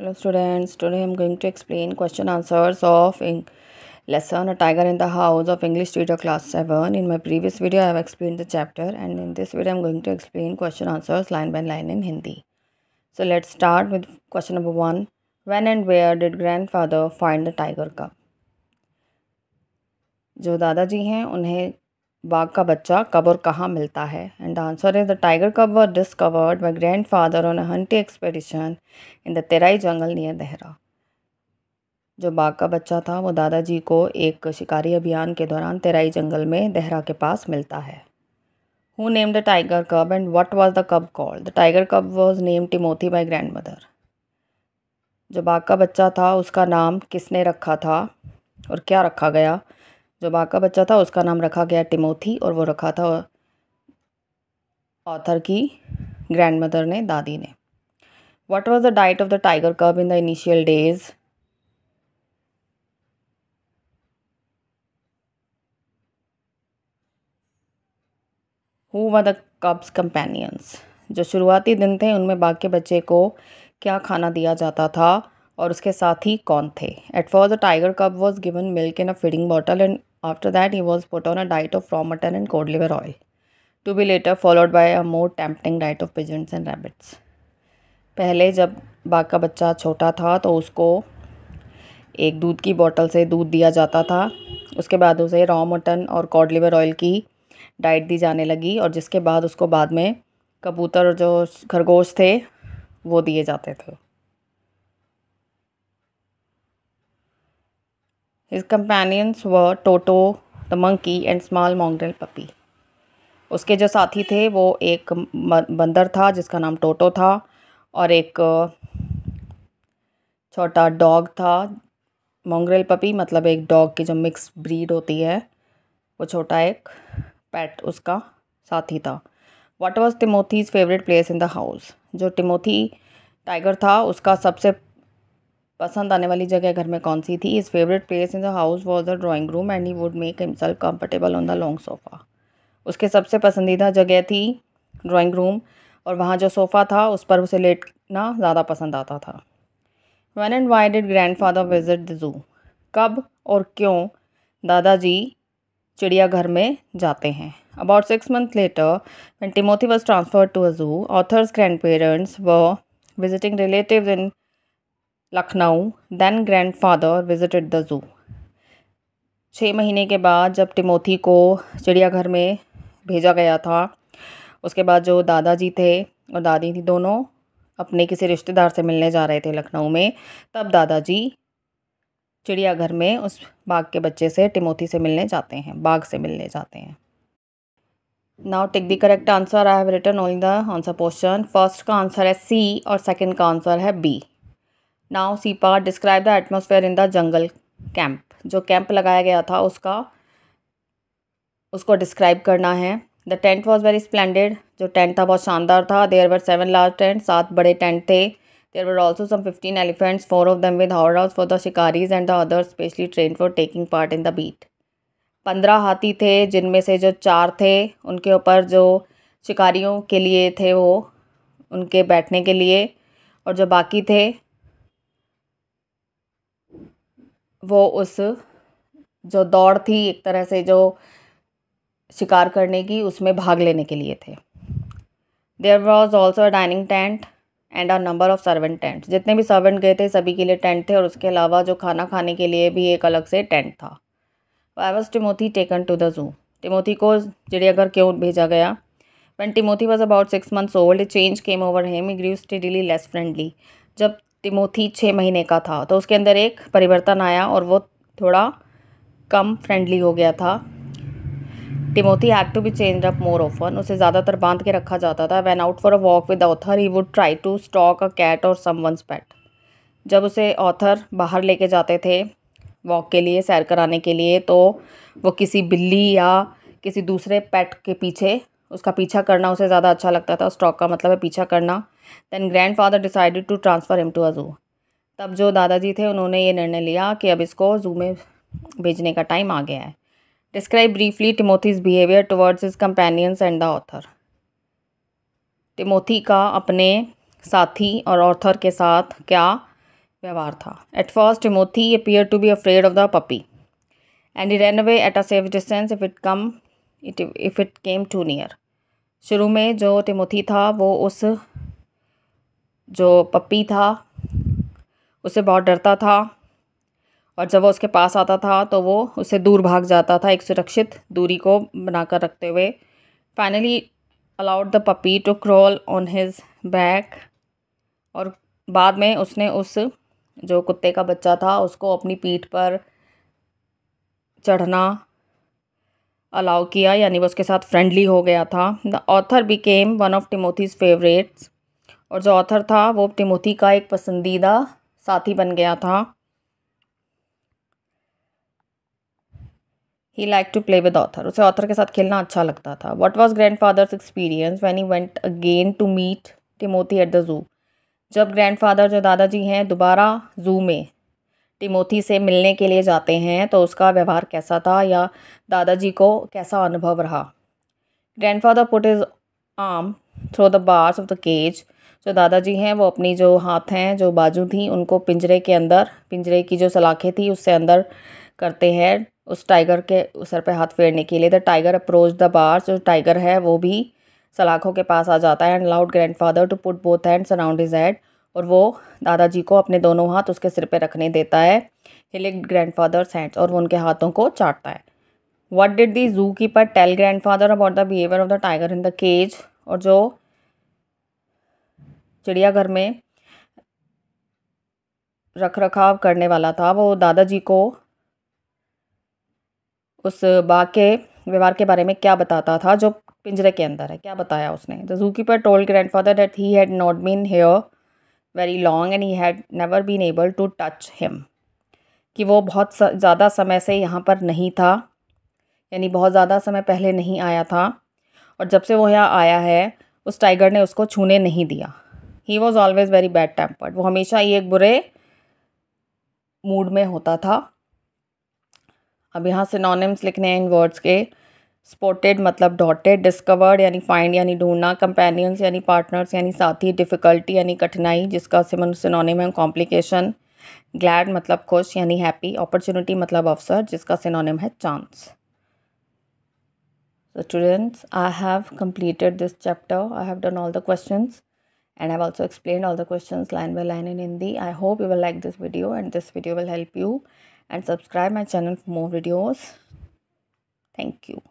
hello students today i'm going to explain question answers of lesson a tiger in the house of english tutor class 7 in my previous video i have explained the chapter and in this video i'm going to explain question answers line by line in hindi so let's start with question number 1 when and where did grandfather find the tiger cub जो जी हैं उन्हें बाघ का बच्चा कब और कहाँ मिलता है and answer is the tiger cub was discovered my grandfather on hunting expedition in the Terai jungle near Dehra जो बाघ का बच्चा था वो दादाजी को एक शिकारी अभियान के दौरान तेराई जंगल में देहरा के पास मिलता है who named the tiger cub and what was the cub called the tiger cub was named Timothy my grandmother जो बाघ का बच्चा था उसका नाम किसने रखा था और क्या रखा गया जो माँ का बच्चा था उसका नाम रखा गया टिमोथी और वो रखा था ऑथर की ग्रैंड मदर ने दादी ने what was the diet of the tiger cub in the initial days who were the cubs companions जो शुरुआती दिन थे उनमें बाकी बच्चे को क्या खाना दिया जाता था और उसके साथ ही कौन थे ate for the tiger cub was given milk in a feeding bottle and After that, he was put on a diet of raw mutton and cod liver oil, to be later followed by a more tempting diet of pigeons and rabbits. पहले जब बाघ का बच्चा छोटा था तो उसको एक दूध की बोतल से दूध दिया जाता था उसके बाद उसे रॉ मटन और कॉड लिवर ऑयल की डाइट दी जाने लगी और जिसके बाद उसको बाद में कबूतर और जो खरगोश थे वो दिए जाते थे His companions were Toto, the monkey and small mongrel puppy. उसके जो साथी थे वो एक बंदर था जिसका नाम टोटो था और एक छोटा डॉग था मोंगरेल पपी मतलब एक डॉग की जो मिक्स ब्रीड होती है वो छोटा एक पैट उसका साथी था what was Timothy's favourite place in the house जो टिमोथी टाइगर था उसका सबसे पसंद आने वाली जगह घर में कौन सी थी his favourite place in the house was the drawing room and he would make himself comfortable on the long sofa उसके सबसे पसंदीदा जगह थी ड्राॅइंग रूम और वहाँ जो सोफ़ा था उस पर उसे लेटना ज़्यादा पसंद आता था when and why did grandfather visit the zoo कब और क्यों दादाजी चिड़ियाघर में जाते हैं about six month later Timothy was transfer to a zoo author's grandparents were visiting relative in Lucknow then grandfather visited the zoo छः महीने के बाद जब टिमोथी को चिड़ियाघर में भेजा गया था उसके बाद जो दादाजी थे और दादी थी दोनों अपने किसी रिश्तेदार से मिलने जा रहे थे लखनऊ में तब दादाजी चिड़ियाघर में उस बाघ के बच्चे से टिमोथी से मिलने जाते हैं बाघ से मिलने जाते हैं now take the correct answer I have return only the answer question first का आंसर है सी और सेकंड का आंसर है बी नाउ सीपा describe the atmosphere in the jungle camp जो कैंप लगाया गया था उसका उसको डिस्क्राइब करना है the tent was very splendid जो टेंट था बहुत शानदार था there were seven large tent सात बड़े टेंट थे there were also some fifteen elephants four of them with हॉर for the shikaris and the other specially trained for taking part in the beat पंद्रह हाथी थे जिनमें से जो चार थे उनके ऊपर जो शिकारियों के लिए थे वो उनके बैठने के लिए और जो बाकी थे वो उस जो दौड़ थी एक तरह से जो शिकार करने की उसमें भाग लेने के लिए थे there was also a dining tent and a number of servant tent जितने भी सर्वेंट गए थे सभी के लिए टेंट थे और उसके अलावा जो खाना खाने के लिए भी एक अलग से टेंट था I was Timothy taken to the zoo Timothy को चिड़ियाघर क्यों भेजा गया one Timothy was about six months old change came over him grew steadily less friendly जब तिमोथी छः महीने का था तो उसके अंदर एक परिवर्तन आया और वो थोड़ा कम फ्रेंडली हो गया था Timothy had to be chained up more often उसे ज़्यादातर बांध के रखा जाता था when out for a walk with author he would try to stalk a cat और सम वंस पैट जब उसे ऑथर बाहर लेके जाते थे वॉक के लिए सैर कराने के लिए तो वो किसी बिल्ली या किसी दूसरे पेट के पीछे उसका पीछा करना उसे ज़्यादा अच्छा लगता था स्टॉक का मतलब है पीछा करना then grandfather decided to transfer him to a zoo तब जो दादाजी थे उन्होंने ये निर्णय लिया कि अब इसको ज़ू में भेजने का टाइम आ गया है describe briefly Timothy's behaviour towards his companions and the author Timothy का अपने साथी और ऑथर के साथ क्या व्यवहार था at first Timothy appear to be afraid of the puppy and ran away at a safe distance if it come it if it came too near शुरू में जो टिमोथी था वो उस जो पप्पी था उसे बहुत डरता था और जब वो उसके पास आता था तो वो उसे दूर भाग जाता था एक सुरक्षित दूरी को बनाकर रखते हुए finally allowed the puppy to crawl on his back और बाद में उसने उस जो कुत्ते का बच्चा था उसको अपनी पीठ पर चढ़ना अलाउ किया यानी वो उसके साथ फ्रेंडली हो गया था the author became one of Timothy's favourites और जो ऑथर था वो तिमोथी का एक पसंदीदा साथी बन गया था he like to play with author उसे ऑथर के साथ खेलना अच्छा लगता था what was grandfather's experience when he went again to meet Timothy at the zoo जब ग्रैंड फ़ादर जो दादाजी हैं दोबारा ज़ू में टिमोथी से मिलने के लिए जाते हैं तो उसका व्यवहार कैसा था या दादाजी को कैसा अनुभव रहा grandfather put his arm through the bars of the cage जो दादाजी हैं वो अपनी जो हाथ हैं जो बाजू थी उनको पिंजरे के अंदर पिंजरे की जो सलाखें थी उससे अंदर करते हैं उस टाइगर के सर पे हाथ फेरने के लिए the tiger approach the bars जो टाइगर है वो भी सलाखों के पास आ जाता है and allowed grandfather to put both hand around his head और वो दादाजी को अपने दोनों हाथ उसके सिर पे रखने देता है हिलिक ग्रैंड फादर्स हैंड्स और वो उनके हाथों को चाटता है what did the zookeeper tell grandfather about the behaviour of the tiger in the cage और जो चिड़ियाघर में रख रखाव करने वाला था वो दादाजी को उस बाग के व्यवहार के बारे में क्या बताता था जो पिंजरे के अंदर है क्या बताया उसने the zookeeper told grandfather that he had not been here very long and he had never been able to touch him कि वो बहुत ज़्यादा समय से यहाँ पर नहीं था यानी बहुत ज़्यादा समय पहले नहीं आया था और जब से वो यहाँ आया है उस टाइगर ने उसको छूने नहीं दिया he was always very bad tempered वो हमेशा ही एक बुरे मूड में होता था अब यहाँ नॉनिम्स लिखने हैं इन वर्ड्स के स्पोटेड मतलब डॉटेड डिस्कवर्ड यानी फाइंड यानी ढूंढना कंपेनियंस यानी पार्टनर्स यानी साथी डिफ़िकल्टी यानी कठिनाई जिसका सिमन सिनोनिम है कॉम्प्लिकेशन ग्लैड मतलब खुश यानी हैप्पी अपॉर्चुनिटी मतलब अवसर जिसका सिनोनिम है chance students I have completed this chapter I have done all the question and I've also explained all the questions line by line in Hindi. I hope you will like this video and this video will help you and subscribe my channel for more videos. Thank you.